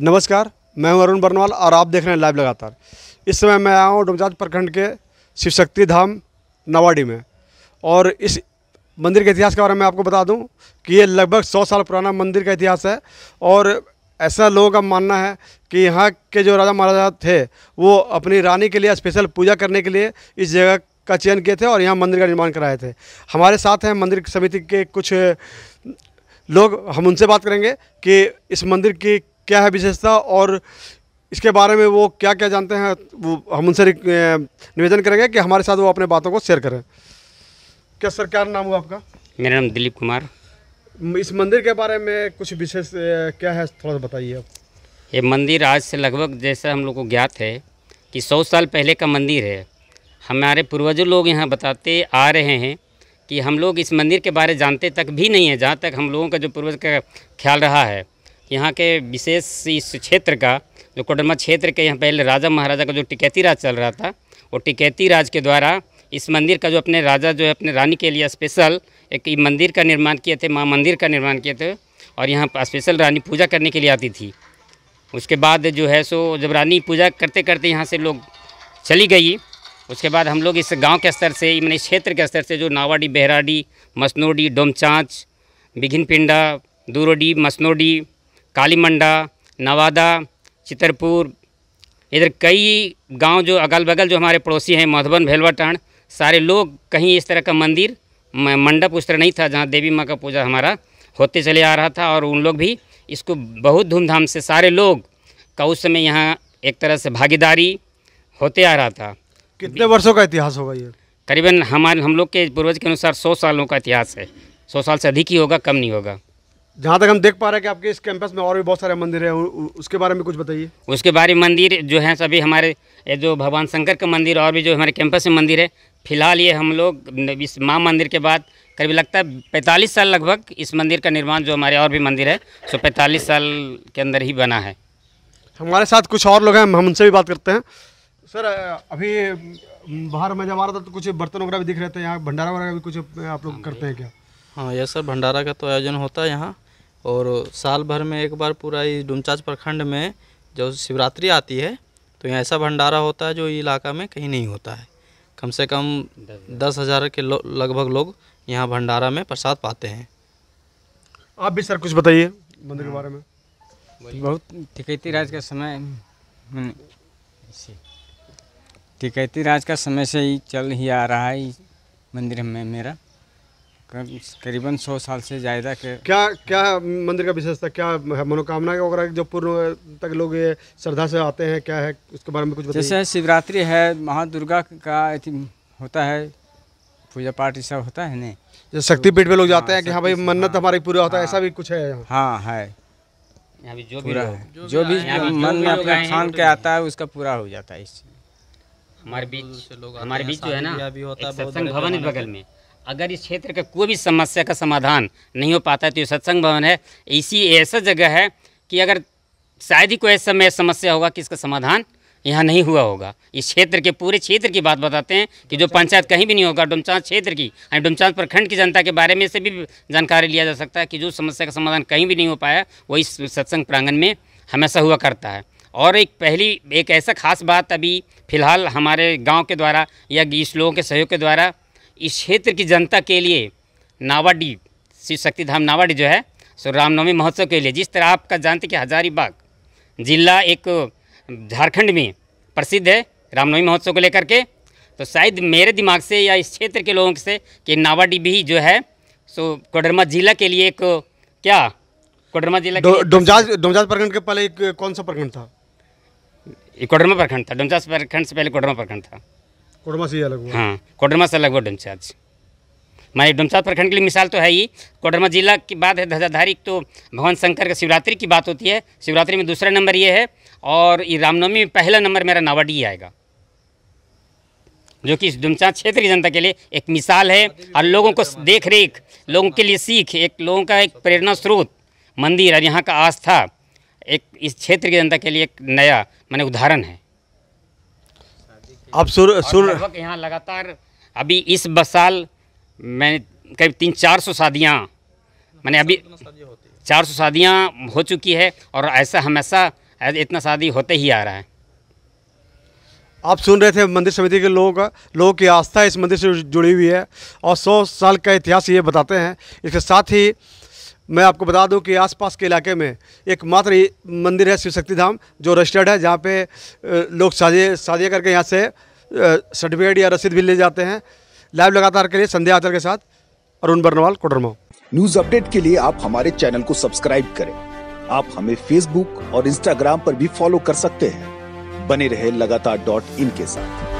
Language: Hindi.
नमस्कार मैं हूं अरुण बर्नवाल और आप देख रहे हैं लाइव लगातार इस समय मैं आया हूं डोमजात प्रखंड के शिव शक्ति धाम नवाड़ी में और इस मंदिर के इतिहास के बारे में आपको बता दूं कि ये लगभग सौ साल पुराना मंदिर का इतिहास है और ऐसा लोगों का मानना है कि यहाँ के जो राजा महाराजा थे वो अपनी रानी के लिए स्पेशल पूजा करने के लिए इस जगह का चयन किए थे और यहाँ मंदिर का निर्माण कराए थे हमारे साथ हैं मंदिर समिति के कुछ लोग हम उनसे बात करेंगे कि इस मंदिर की क्या है विशेषता और इसके बारे में वो क्या क्या जानते हैं वो हम उनसे निवेदन करेंगे कि हमारे साथ वो अपने बातों को शेयर करें क्या सर क्या नाम हुआ आपका मेरा नाम दिलीप कुमार इस मंदिर के बारे में कुछ विशेष क्या है थोड़ा सा बताइए आप ये मंदिर आज से लगभग जैसा हम लोग को ज्ञात है कि सौ साल पहले का मंदिर है हमारे पूर्वजों लोग यहाँ बताते आ रहे हैं कि हम लोग इस मंदिर के बारे जानते तक भी नहीं है जहाँ तक हम लोगों का जो पूर्वज का ख्याल रहा है यहाँ के विशेष इस क्षेत्र का जो कोडरमा क्षेत्र के यहाँ पहले राजा महाराजा का जो टिकैती राज चल रहा था वो टिकैती राज के द्वारा इस मंदिर का जो अपने राजा जो है अपने रानी के लिए स्पेशल एक मंदिर का निर्माण किए थे माँ मंदिर का निर्माण किए थे और यहाँ स्पेशल रानी पूजा करने के लिए आती थी उसके बाद जो है सो जब रानी पूजा करते करते यहाँ से लोग चली गई उसके बाद हम लोग इस गांव के स्तर से मैंने क्षेत्र के स्तर से जो नावाडी बहराडी मसनोडी डोमचाँच बिघिन पिंडा दूरोडी मसनोडी काली मंडा नवादा चितरपुर इधर कई गांव जो अगल बगल जो हमारे पड़ोसी हैं मधुबन भेलवाटाण सारे लोग कहीं इस तरह का मंदिर मंडप उस तरह नहीं था जहाँ देवी माँ का पूजा हमारा होते चले आ रहा था और उन लोग भी इसको बहुत धूमधाम से सारे लोग का उस समय यहाँ एक तरह से भागीदारी होते आ रहा था कितने वर्षों का इतिहास होगा ये करीबन हमारे हम लोग के पूर्वज के अनुसार सौ सालों का इतिहास है सौ साल से अधिक ही होगा कम नहीं होगा जहाँ तक हम देख पा रहे हैं कि आपके इस कैंपस में और भी बहुत सारे मंदिर हैं उसके बारे में कुछ बताइए उसके बारे में मंदिर जो हैं सभी हमारे ये जो भगवान शंकर का मंदिर और भी जो हमारे कैंपस में मंदिर है फिलहाल ये हम लोग इस माँ मंदिर के बाद करीब लगता है पैंतालीस साल लगभग इस मंदिर का निर्माण जो हमारे और भी मंदिर है सो पैंतालीस साल के अंदर ही बना है हमारे साथ कुछ और लोग हैं हम उनसे भी बात करते हैं सर अभी बाहर में जब आ रहा था तो कुछ बर्तन वगैरह भी दिख रहे थे यहाँ भंडारा वगैरह भी कुछ आप लोग करते हैं क्या हाँ यस सर भंडारा का तो आयोजन होता है यहाँ और साल भर में एक बार पूरा इस डुमचाज प्रखंड में जब शिवरात्रि आती है तो यहाँ ऐसा भंडारा होता है जो इलाका में कहीं नहीं होता है कम से कम दस हज़ार के लगभग लोग यहाँ भंडारा में प्रसाद पाते हैं आप भी सर कुछ बताइए मंदिर के हाँ। बारे में बहुत टिकैती राज का समय टिकैती राज का समय से ही चल ही आ रहा है मंदिर में मेरा करीबन सौ साल से ज़्यादा के क्या क्या मंदिर का विशेषता क्या है मनोकामना वगैरह जो पूर्ण तक लोग ये श्रद्धा से आते हैं क्या है उसके बारे में कुछ जैसे शिवरात्रि है महा दुर्गा का होता है पूजा पाठ सब होता है नहीं जैसे शक्तिपीठ में लोग जाते हैं कि हाँ, हाँ भाई मन्नत हाँ, हमारी पूरा होता है ऐसा भी हाँ। कुछ है हाँ है जो भी है जो भी मन में अपना खान तो- के आता है उसका पूरा हो जाता है इससे हमारे बीच हमारे बीच जो है ना भवन बगल में अगर इस क्षेत्र का कोई भी समस्या का समाधान नहीं हो पाता है तो ये सत्संग भवन है इसी ऐसा जगह है कि अगर शायद ही कोई ऐसा समय समस्या होगा कि इसका समाधान यहाँ नहीं हुआ होगा इस क्षेत्र के पूरे क्षेत्र की बात बताते हैं कि जो पंचायत कहीं भी नहीं होगा डुमचांद क्षेत्र की यानी डुमचांद प्रखंड की जनता के बारे में से भी जानकारी लिया जा सकता है कि जो समस्या का समाधान कहीं भी नहीं हो पाया वो इस सत्संग प्रांगण में हमेशा हुआ करता है और एक पहली एक ऐसा खास बात अभी फिलहाल हमारे गांव के द्वारा या इस लोगों के सहयोग के द्वारा इस क्षेत्र की जनता के लिए नावाडी शिव शक्तिधाम नावाडी जो है सो रामनवमी महोत्सव के लिए जिस तरह आपका जानते कि हजारीबाग जिला एक झारखंड में प्रसिद्ध है रामनवमी महोत्सव को लेकर के तो शायद मेरे दिमाग से या इस क्षेत्र के लोगों से कि नावाडी भी जो है सो कोडरमा जिला के लिए एक क्या कोडरमा जिला डोमजाज डोमजाज प्रखंड के पहले एक कौन सा प्रखंड था कोडरमा प्रखंड था डोमजाज प्रखंड से पहले कोडरमा प्रखंड था कोडरमा से अलग हाँ कोडरमा से अलग डमचाज हमारे डमचाज प्रखंड के लिए मिसाल तो है ही कोडरमा जिला की बात है ध्वजाधारी तो भगवान शंकर का शिवरात्रि की बात होती है शिवरात्रि में दूसरा नंबर ये है और ये रामनवमी में पहला नंबर मेरा नावाडी आएगा जो कि इस डुमचा क्षेत्र की जनता के लिए एक मिसाल है और लोगों को देख रेख लोगों के लिए सीख एक लोगों का एक प्रेरणा स्रोत मंदिर और यहाँ का आस्था एक इस क्षेत्र की जनता के लिए एक नया मैंने उदाहरण है अब सुर सुर यहाँ लगातार अभी इस साल मैंने करीब तीन चार सौ शादियाँ मैंने अभी चार सौ शादियाँ हो चुकी है और ऐसा हमेशा इतना शादी होते ही आ रहा है आप सुन रहे थे मंदिर समिति के लोग लोगों की आस्था इस मंदिर से जुड़ी हुई है और सौ साल का इतिहास ये बताते हैं इसके साथ ही मैं आपको बता दूं कि आसपास के इलाके में एकमात्र मंदिर है शिव शक्ति धाम जो रजिस्टर्ड है जहाँ पे लोग साझे साझे करके यहाँ से सर्टिफिकेट या रसीद भी ले जाते हैं लाइव लगातार के लिए संध्या आचार के साथ अरुण बर्नवाल कोडरमा न्यूज अपडेट के लिए आप हमारे चैनल को सब्सक्राइब करें आप हमें फेसबुक और इंस्टाग्राम पर भी फॉलो कर सकते हैं बने रहे लगातार डॉट इन के साथ